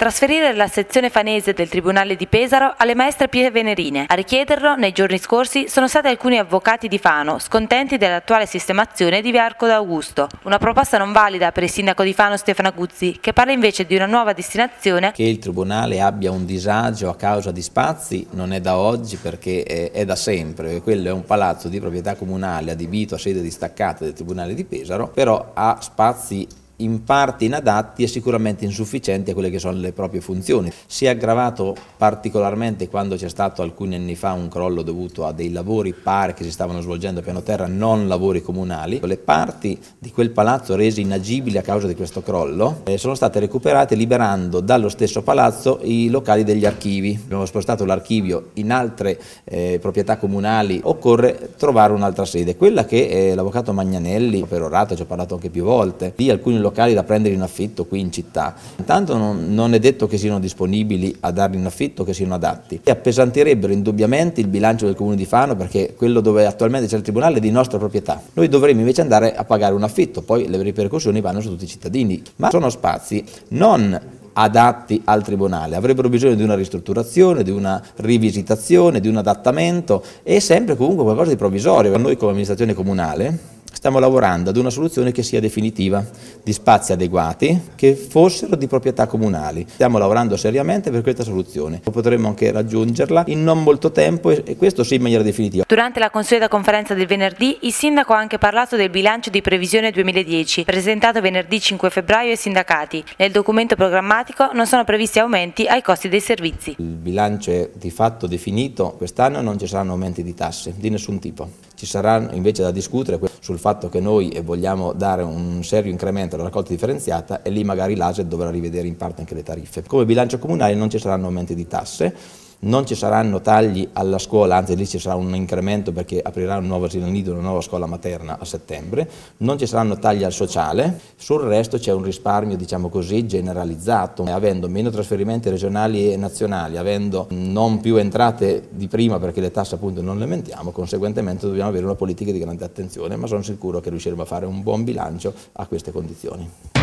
trasferire la sezione fanese del Tribunale di Pesaro alle maestre Pie Venerine. A richiederlo nei giorni scorsi sono stati alcuni avvocati di Fano, scontenti dell'attuale sistemazione di Via Arco d'Augusto. Una proposta non valida per il sindaco di Fano Stefano Guzzi, che parla invece di una nuova destinazione. Che il Tribunale abbia un disagio a causa di spazi non è da oggi perché è, eh, è da sempre. Quello è un palazzo di proprietà comunale adibito a sede distaccata del Tribunale di Pesaro, però ha spazi in parte inadatti e sicuramente insufficienti a quelle che sono le proprie funzioni. Si è aggravato particolarmente quando c'è stato alcuni anni fa un crollo dovuto a dei lavori pari che si stavano svolgendo a piano terra, non lavori comunali. Le parti di quel palazzo rese inagibili a causa di questo crollo eh, sono state recuperate liberando dallo stesso palazzo i locali degli archivi. Abbiamo spostato l'archivio in altre eh, proprietà comunali, occorre trovare un'altra sede. Quella che eh, l'avvocato Magnanelli, per orato, ci ha parlato anche più volte, di alcuni locali locali da prendere in affitto qui in città. Intanto non, non, è detto che siano disponibili a darli in affitto, che siano adatti. E appesantirebbero indubbiamente il bilancio del Comune di Fano perché quello dove attualmente c'è il Tribunale è di nostra proprietà. Noi dovremmo invece andare a pagare un affitto, poi le ripercussioni vanno su tutti i cittadini. Ma sono spazi non adatti al Tribunale, avrebbero bisogno di una ristrutturazione, di una rivisitazione, di un adattamento e sempre comunque qualcosa di provvisorio. Noi come amministrazione comunale stiamo lavorando ad una soluzione che sia definitiva, di spazi adeguati che fossero di proprietà comunali. Stiamo lavorando seriamente per questa soluzione, potremmo anche raggiungerla in non molto tempo e questo sì in maniera definitiva. Durante la consueta conferenza del venerdì il sindaco ha anche parlato del bilancio di previsione 2010 presentato venerdì 5 febbraio ai sindacati. Nel documento programmatico non sono previsti aumenti ai costi dei servizi. Il bilancio è di fatto definito, quest'anno non ci saranno aumenti di tasse di nessun tipo. Ci saranno invece da discutere sul fatto che noi vogliamo dare un serio incremento alla raccolta differenziata e lì magari l'ASE dovrà rivedere in parte anche le tariffe. Come bilancio comunale non ci saranno aumenti di tasse, non ci saranno tagli alla scuola, anzi lì ci sarà un incremento perché aprirà un nuovo asilo nido, una nuova scuola materna a settembre, non ci saranno tagli al sociale, sul resto c'è un risparmio diciamo così generalizzato, avendo meno trasferimenti regionali e nazionali, avendo non più entrate di prima perché le tasse appunto non le mentiamo, conseguentemente dobbiamo avere una politica di grande attenzione, ma sono sicuro che riusciremo a fare un buon bilancio a queste condizioni.